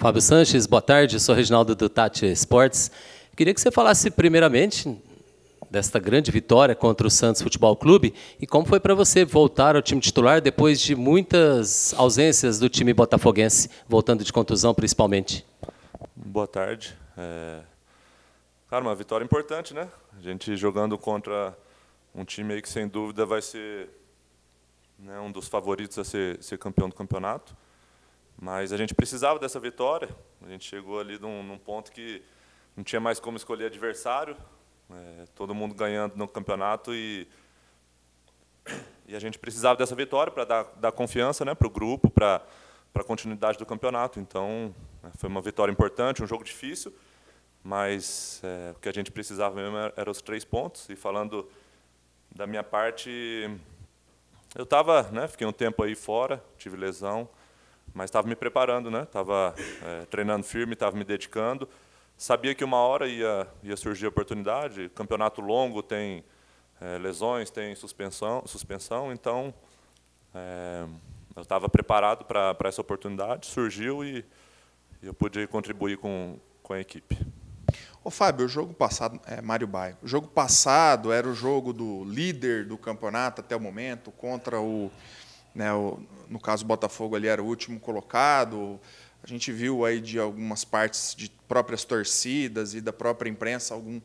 Fábio Sanches, boa tarde. sou Reginaldo do Tati Esportes. Queria que você falasse primeiramente desta grande vitória contra o Santos Futebol Clube e como foi para você voltar ao time titular depois de muitas ausências do time botafoguense, voltando de contusão principalmente. Boa tarde. É... Cara, uma vitória importante, né? A gente jogando contra um time que sem dúvida vai ser né, um dos favoritos a ser, ser campeão do campeonato. Mas a gente precisava dessa vitória. A gente chegou ali num, num ponto que não tinha mais como escolher adversário. É, todo mundo ganhando no campeonato e, e a gente precisava dessa vitória para dar, dar, confiança né, para o grupo, para a continuidade do campeonato. Então, né, foi uma vitória importante, um jogo difícil, mas é, o que a gente precisava mesmo eram os três pontos. E falando da minha parte, eu estava, né, fiquei um tempo aí fora, tive lesão. Mas estava me preparando, né? Estava é, treinando firme, estava me dedicando. Sabia que uma hora ia, ia surgir a oportunidade. Campeonato longo tem é, lesões, tem suspensão, suspensão. Então é, eu estava preparado para essa oportunidade. Surgiu e, e eu pude contribuir com, com a equipe. O Fábio, o jogo passado, é, Mário Baio, o jogo passado era o jogo do líder do campeonato até o momento contra o né? O, no caso, o Botafogo ali era o último colocado. A gente viu aí de algumas partes de próprias torcidas e da própria imprensa algum,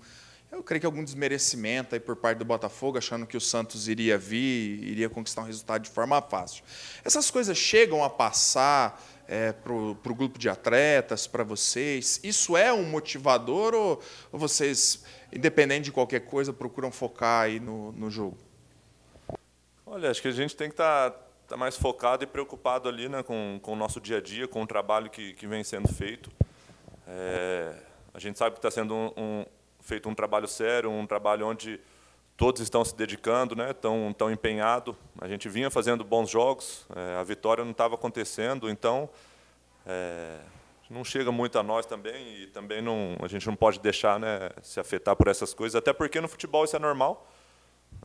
eu creio que algum desmerecimento aí por parte do Botafogo, achando que o Santos iria vir, iria conquistar um resultado de forma fácil. Essas coisas chegam a passar é, para o grupo de atletas, para vocês? Isso é um motivador ou, ou, vocês, independente de qualquer coisa, procuram focar aí no, no jogo? Olha, acho que a gente tem que estar tá está mais focado e preocupado ali né, com, com o nosso dia a dia, com o trabalho que, que vem sendo feito. É, a gente sabe que está sendo um, um, feito um trabalho sério, um trabalho onde todos estão se dedicando, né, estão, estão empenhados. A gente vinha fazendo bons jogos, é, a vitória não estava acontecendo, então é, não chega muito a nós também e também não, a gente não pode deixar né, se afetar por essas coisas, até porque no futebol isso é normal.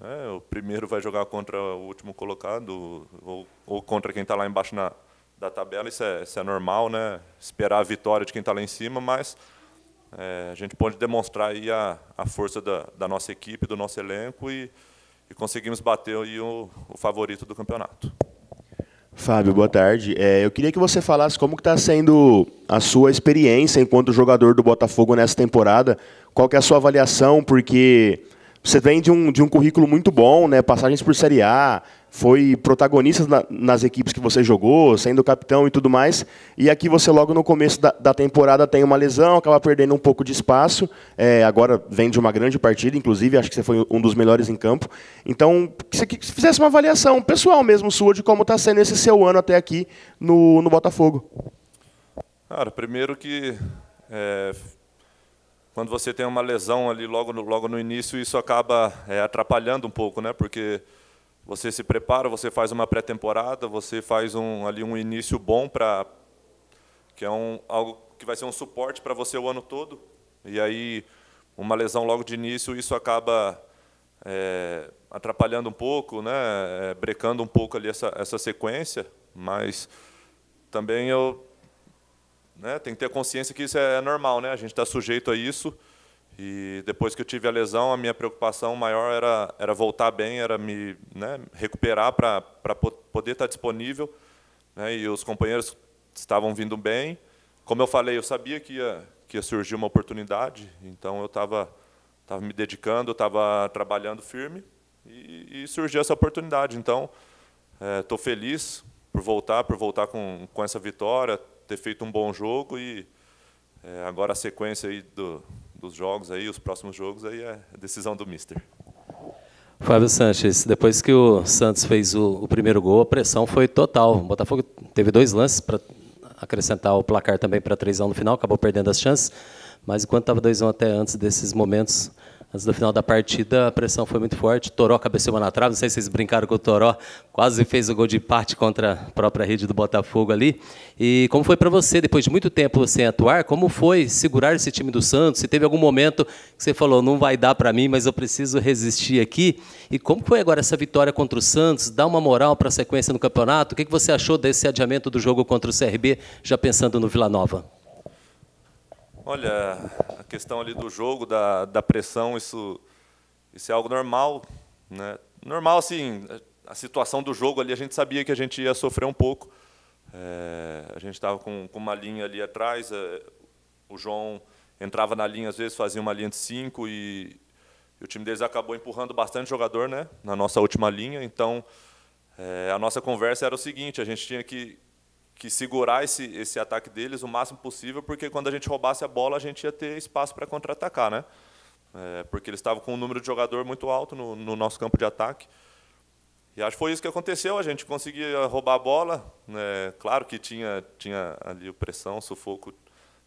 É, o primeiro vai jogar contra o último colocado ou, ou contra quem está lá embaixo na, da tabela. Isso é, isso é, normal, né? Esperar a vitória de quem está lá em cima, mas é, a gente pode demonstrar aí a, a força da, da, nossa equipe, do nosso elenco e, e conseguimos bater aí o, o favorito do campeonato. Fábio, boa tarde. É, eu queria que você falasse como está sendo a sua experiência enquanto jogador do Botafogo nessa temporada. Qual que é a sua avaliação? Porque você vem de um, de um currículo muito bom, né? passagens por Série A, foi protagonista na, nas equipes que você jogou, sendo capitão e tudo mais. E aqui você, logo no começo da, da temporada, tem uma lesão, acaba perdendo um pouco de espaço. É, agora vem de uma grande partida, inclusive, acho que você foi um dos melhores em campo. Então, que você, que você fizesse uma avaliação pessoal mesmo sua de como está sendo esse seu ano até aqui no, no Botafogo. Cara, primeiro que é, quando você tem uma lesão ali logo no, logo no início, isso acaba é, atrapalhando um pouco, né? Porque você se prepara, você faz uma pré-temporada, você faz um, ali um início bom para que é um, algo que vai ser um suporte para você o ano todo. E aí uma lesão logo de início, isso acaba é, atrapalhando um pouco, né? É, brecando um pouco ali essa, essa sequência, mas também eu né, tem que ter consciência que isso é normal, né? A gente está sujeito a isso. E depois que eu tive a lesão, a minha preocupação maior era, era voltar bem, era me né, recuperar para poder estar tá disponível. Né, e os companheiros estavam vindo bem. Como eu falei, eu sabia que ia, que ia surgir uma oportunidade, então eu estava me dedicando, estava trabalhando firme e, e, surgiu essa oportunidade. Então, estou eh, é, feliz por voltar, por voltar com, com essa vitória, ter feito um bom jogo e é, agora a sequência aí do, dos jogos aí, os próximos jogos aí é decisão do Mister. Fábio Sanches, depois que o Santos fez o, o primeiro gol, a pressão foi total. O Botafogo teve dois lances para acrescentar o placar também para 3 a 1 no final, acabou perdendo as chances, mas enquanto estava 2 a 1 até antes desses momentos, antes do final da partida, a pressão foi muito forte. Toró cabeceou na trave, não sei se vocês brincaram com o Toró, quase fez o gol de parte contra a própria rede do Botafogo ali. E como foi para você, depois de muito tempo sem atuar, como foi segurar esse time do Santos? Se teve algum momento que você falou, não vai dar para mim, mas eu preciso resistir aqui? E como foi agora essa vitória contra o Santos? Dá uma moral para a sequência no campeonato? O que você achou desse adiamento do jogo contra o CRB, já pensando no Vila Nova? Olha, a questão ali do jogo, da, da pressão, isso, isso é algo normal. Né? Normal, assim, a situação do jogo ali, a gente sabia que a gente ia sofrer um pouco. É, a gente estava com, com, uma linha ali atrás, é, o João entrava na linha, às vezes fazia uma linha de cinco, e, e o time deles acabou empurrando bastante jogador né, na nossa última linha. Então, é, a nossa conversa era o seguinte, a gente tinha que que segurar esse, esse ataque deles o máximo possível, porque quando a gente roubasse a bola, a gente ia ter espaço para contra-atacar, né? É, porque eles estavam com um número de jogador muito alto no, no, nosso campo de ataque. E acho que foi isso que aconteceu, a gente conseguia roubar a bola, né? claro que tinha, tinha ali pressão, sufoco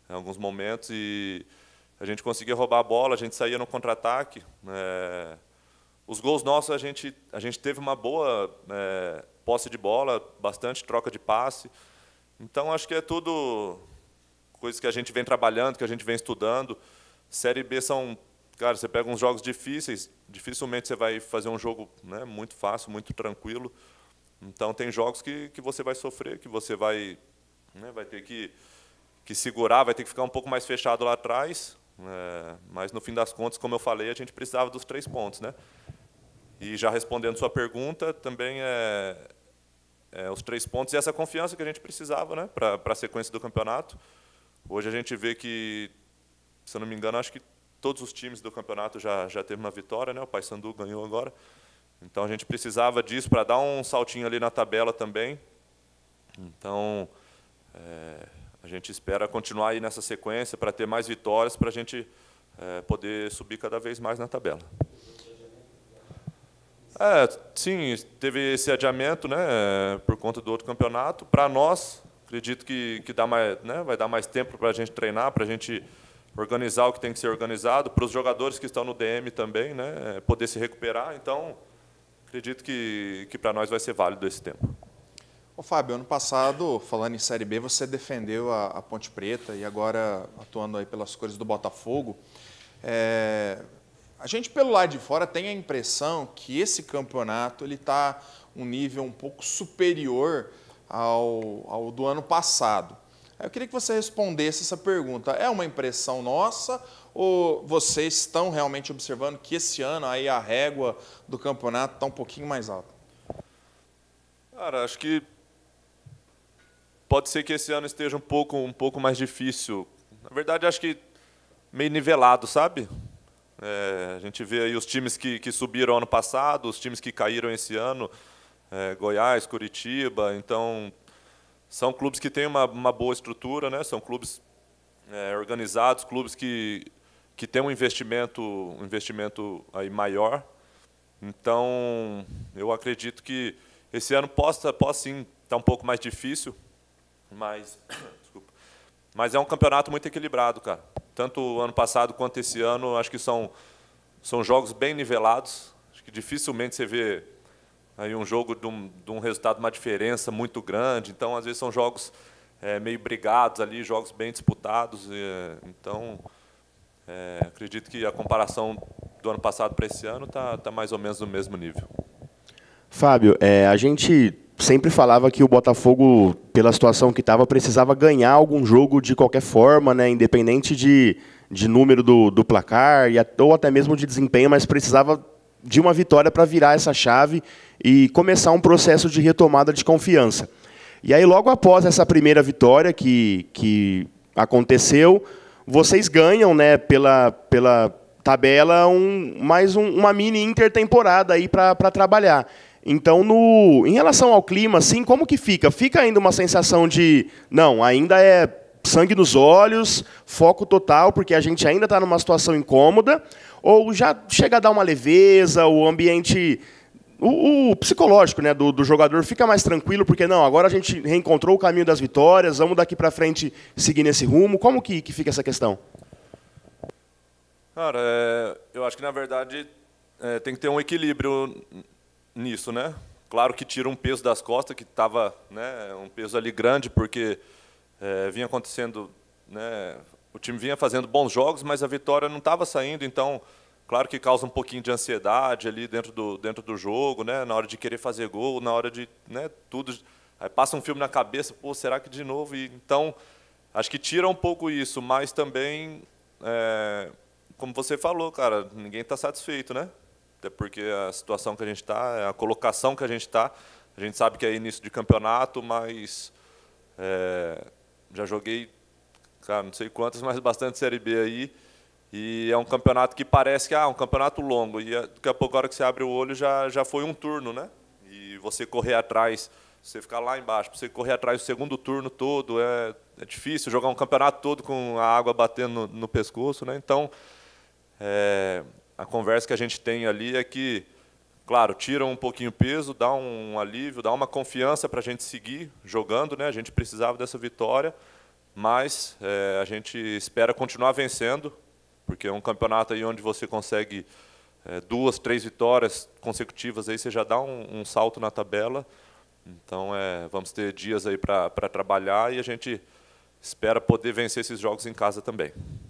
em alguns momentos, e a gente conseguia roubar a bola, a gente saía no contra-ataque. Né? os gols nossos, a gente, a gente teve uma boa é, posse de bola, bastante troca de passe, então, acho que é tudo coisas que a gente vem trabalhando, que a gente vem estudando. Série B são, cara, você pega uns jogos difíceis, dificilmente você vai fazer um jogo né, muito fácil, muito tranquilo. Então, tem jogos que, que você vai sofrer, que você vai, né, vai ter que, que segurar, vai ter que ficar um pouco mais fechado lá atrás. É, mas, no fim das contas, como eu falei, a gente precisava dos três pontos. Né? E já respondendo sua pergunta, também é, é, os três pontos e essa confiança que a gente precisava né, para a sequência do campeonato. Hoje a gente vê que, se eu não me engano, acho que todos os times do campeonato já, já teve uma vitória, né? o Paysandu ganhou agora. Então a gente precisava disso para dar um saltinho ali na tabela também. Então é, a gente espera continuar aí nessa sequência para ter mais vitórias, para a gente é, poder subir cada vez mais na tabela. É, sim, teve esse adiamento né, por conta do outro campeonato. Para nós, acredito que, que dá mais, né, vai dar mais tempo para a gente treinar, para a gente organizar o que tem que ser organizado, para os jogadores que estão no DM também né, poder se recuperar. Então, acredito que, que para nós vai ser válido esse tempo. O Fábio, ano passado, falando em Série B, você defendeu a, a Ponte Preta e agora atuando aí pelas cores do Botafogo. É, a gente, pelo lado de fora, tem a impressão que esse campeonato está um nível um pouco superior ao, ao do ano passado. Eu queria que você respondesse essa pergunta. É uma impressão nossa ou vocês estão realmente observando que esse ano aí a régua do campeonato está um pouquinho mais alta? Cara, acho que pode ser que esse ano esteja um pouco, um pouco mais difícil. Na verdade, acho que meio nivelado, sabe? É, a gente vê aí os times que, que subiram ano passado, os times que caíram esse ano, é, Goiás, Curitiba. Então, são clubes que têm uma, uma boa estrutura, né? são clubes é, organizados, clubes que, que têm um investimento, um investimento aí maior. Então, eu acredito que esse ano possa, possa sim estar tá um pouco mais difícil, mas, desculpa, mas é um campeonato muito equilibrado, cara tanto o ano passado quanto esse ano, acho que são, são jogos bem nivelados. Acho que dificilmente você vê aí um jogo de um, de um resultado, uma diferença muito grande. Então, às vezes, são jogos é, meio brigados ali, jogos bem disputados. E, então, é, acredito que a comparação do ano passado para esse ano está tá mais ou menos no mesmo nível. Fábio, é, a gente sempre falava que o Botafogo, pela situação que estava, precisava ganhar algum jogo de qualquer forma, né? independente de, de número do, do placar e, ou até mesmo de desempenho, mas precisava de uma vitória para virar essa chave e começar um processo de retomada de confiança. E aí, logo após essa primeira vitória que, que aconteceu, vocês ganham né, pela, pela tabela um, mais um, uma mini intertemporada para trabalhar. Então, no, em relação ao clima, assim, como que fica? Fica ainda uma sensação de, não, ainda é sangue nos olhos, foco total, porque a gente ainda está numa situação incômoda, ou já chega a dar uma leveza, o ambiente o, o, psicológico né, do, do, jogador fica mais tranquilo, porque não, agora a gente reencontrou o caminho das vitórias, vamos daqui para frente seguir nesse rumo. Como que, que fica essa questão? Cara, é, eu acho que na verdade é, tem que ter um equilíbrio nisso, né? Claro que tira um peso das costas, que estava né, um peso ali grande, porque é, vinha acontecendo, né, o time vinha fazendo bons jogos, mas a vitória não estava saindo, então, claro que causa um pouquinho de ansiedade ali dentro do, dentro do jogo, né, na hora de querer fazer gol, na hora de né, tudo. Aí passa um filme na cabeça, pô, será que de novo? E, então, acho que tira um pouco isso, mas também, é, como você falou, cara, ninguém está satisfeito, né? até porque a situação que a gente está, a colocação que a gente está, a gente sabe que é início de campeonato, mas é, já joguei, cara, não sei quantas, mas bastante Série B aí, e é um campeonato que parece que ah, é um campeonato longo, e é, daqui a pouco, a hora que você abre o olho, já, já foi um turno, né? E você correr atrás, você ficar lá embaixo, você correr atrás o segundo turno todo, é, é difícil jogar um campeonato todo com a água batendo no, no pescoço, né? Então, é, a conversa que a gente tem ali é que, claro, tira um pouquinho o peso, dá um alívio, dá uma confiança para a gente seguir jogando, né? A gente precisava dessa vitória, mas é, a gente espera continuar vencendo, porque é um campeonato aí onde você consegue é, duas, três vitórias consecutivas, aí você já dá um, um salto na tabela. Então, é, vamos ter dias aí para trabalhar e a gente espera poder vencer esses jogos em casa também.